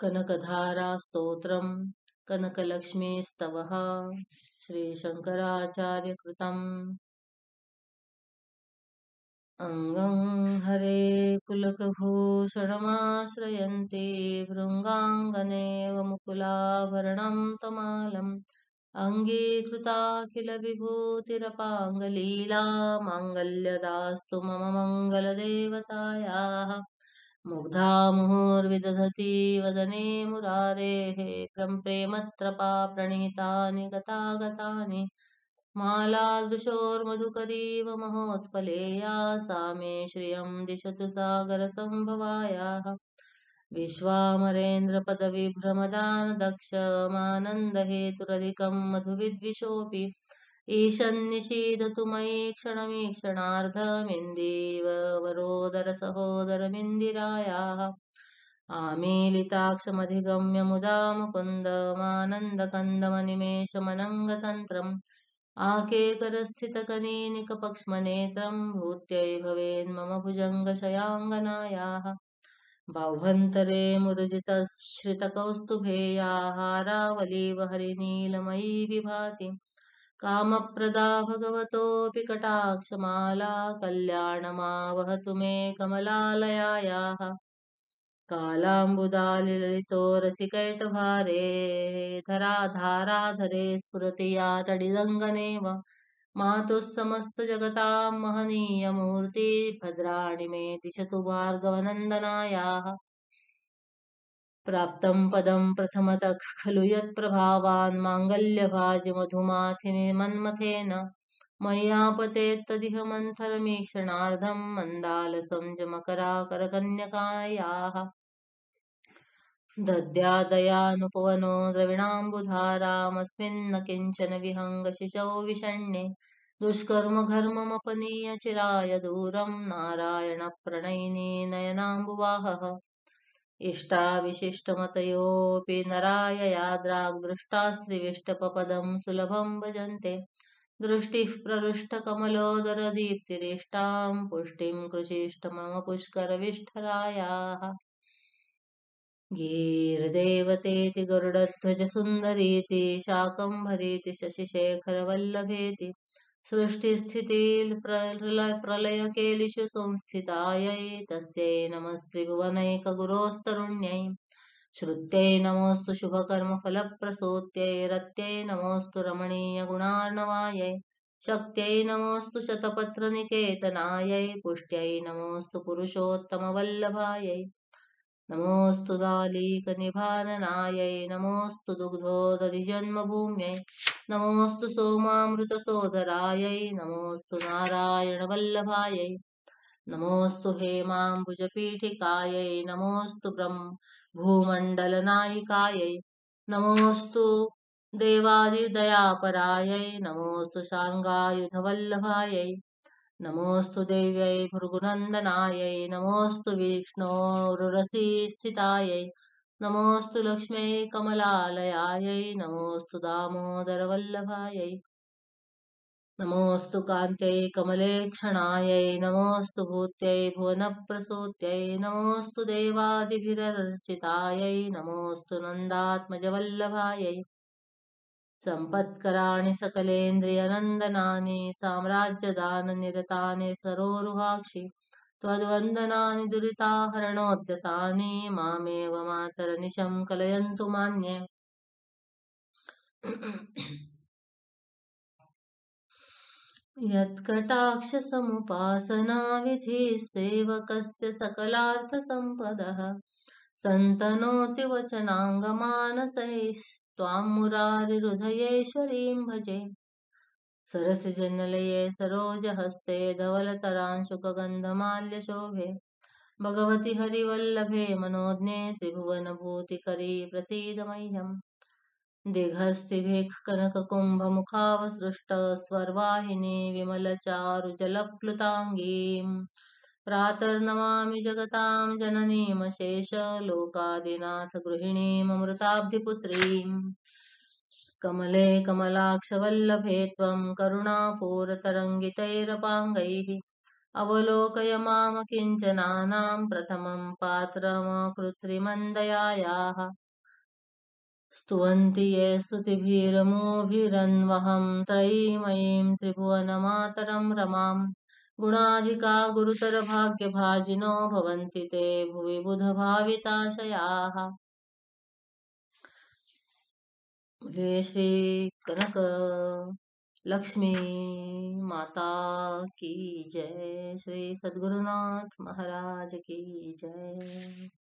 कनकधारास्तोत्रम् कनकलक्ष्मीस्तवः श्रीशङ्कराचार्यकृतम् अङ्गं हरे पुलकभूषणमाश्रयन्ति भृङ्गाङ्गने मुकुलाभरणं तमालम् अङ्गीकृताखिल विभूतिरपाङ्गलीला माङ्गल्यदास्तु मम मङ्गलदेवतायाः मुग्धा मुहुर्विदधति वदने मुरारेः प्रेमत्रपा प्रणीतानि गतागतानि मालादृशोर्मधुकरीव महोत्पलेया सा मे श्रियं दिशतु सागरसम्भवायाः विश्वामरेन्द्रपदविभ्रमदानदक्षमानन्दहेतुरधिकं मधुविद्विषोऽपि ईशन्निषीदतु मयि क्षणमीक्षणार्धमिन्द वरोदरसहोदरमिन्दिरायाः आमीलिताक्षमधिगम्य मुदा मुकुन्दमानन्दकन्दमनिमेषमनङ्गतन्त्रम् आकेकरस्थितकनीनिकपक्ष्मनेत्रम् भूत्यै भवेन्मम भुजङ्गशयाङ्गनायाः बाह्वन्तरे मुरुजितश्रितकौस्तुभेयाहारावलीव हरिनीलमयी विभाति कामप्रदा भगवतोऽपि कटाक्षमाला कल्याणमावहतु मे कमलालयायाः कालाम्बुदालिलितो रसिकैटभारे धराधाराधरे स्फुरति या तडिदङ्गनेव मातुः समस्तजगतां महनीय भद्राणि मे दिशतु भार्गवनन्दनायाः प्राप्तं पदं प्रथमतः खलु यत्प्रभावान् माङ्गल्यभाजि मधुमाथिनि मन्मथेन मय्यापतेत्तदिह मन्थरमीक्षणार्धं मन्दालसं जमकराकरकन्यकायाः दद्यादयानुपवनो द्रविणाम्बुधारामस्मिन्न किञ्चन विहङ्गशिशौ विषण्ये दुष्कर्मघर्ममपनीयचिराय दूरं नारायणप्रणयिनी नयनाम्बुवाहः इष्टाविशिष्टमतयोऽपि नराय या द्राग् दृष्टा सुलभं भजन्ते दृष्टिः प्ररुष्टकमलोदर पुष्टिं कृशिष्टमम पुष्करविष्ठरायाः गीर्देवतेति गरुडध्वजसुन्दरीति शाकम्भरीति शशिशेखरवल्लभेति सृष्टिस्थिति प्रलयकेलिशु संस्थितायै तस्यै नमस्त्रिभुवनैकगुरोस्तरुण्यै श्रुत्यै नमोऽस्तु शुभकर्मफलप्रसूत्यै रत्यै नमोऽस्तु रमणीयगुणार्णवायै शक्त्यै नमोऽस्तु शतपत्रनिकेतनायै पुष्ट्यै नमोऽस्तु पुरुषोत्तमवल्लभायै नमोस्तु निभाननाय नमोऽस्तु दालीकनिभाननायै नमोऽस्तु दुग्धोदधिजन्मभूम्यै नमोऽस्तु सोमामृतसोदरायै नारायण नारायणवल्लभायै नमोस्तु हेमाम्बुजपीठिकायै नमोऽस्तु ब्रह्म भूमण्डलनायिकायै नमोऽस्तु देवादिदयापरायै नमोऽस्तु शाङ्गायुधवल्लभायै నమోస్తు దేవ్యై భృగునందనాయై నమోస్తు విష్ణోరురసీస్థితాయై నమోస్తు లక్ష్మై కమలాలయాయై నమోస్తు దామోదరవల్లభాయై నమోస్తు కాంత్యై కమలేక్షణాయై నమోస్తు భూత్యై భువనప్రసూత్యై నమోస్తు దేవాదిభిరర్చితాయై నమోస్తు నందాత్మజవల్లభాయై सम्पत्कराणि सकलेन्द्रियनन्दनानि साम्राज्यदाननिरतानि सरोरुहाक्षि त्वद्वन्दनानि दुरिताहरणोद्यतानि मामेव मातरनिशं कलयन्तु मान्ये यत्कटाक्षसमुपासनाविधिस्सेवकस्य सकलार्थसम्पदः सन्तनोति वचनाङ्गमानसैः त्वां मुरारिहृदयेश्वरीं भजे सरसिजनलये सरोजहस्ते धवलतरां शुकगन्धमाल्यशोभे भगवति हरिवल्लभे मनोज्ञे त्रिभुवनभूतिकरी प्रसीद मह्यम् दिघस्तिभिः कनककुम्भमुखावसृष्ट स्वर्वाहिनी विमलचारुजलप्लुताङ्गीम् प्रातर्नमामि जगतां जननीमशेषलोकादिनाथ गृहिणीमृताब्धिपुत्रीम् कमले कमलाक्षवल्लभे त्वं करुणापूरतरङ्गितैरपाङ्गैः अवलोकय माम किञ्चनानां प्रथमं पात्रमकृत्रिमन्दयायाः स्तुवन्ति ये स्तुतिभिरमोभिरन्वहं त्रिभुवन त्रिभुवनमातरं रमाम् गुणाधिका गुरुतर भाग्य भाजिनो भवन्ति ते भुवि बुध भाविताशयाः बोले श्री कनक लक्ष्मी माता की जय श्री सद्गुरुनाथ महाराज की जय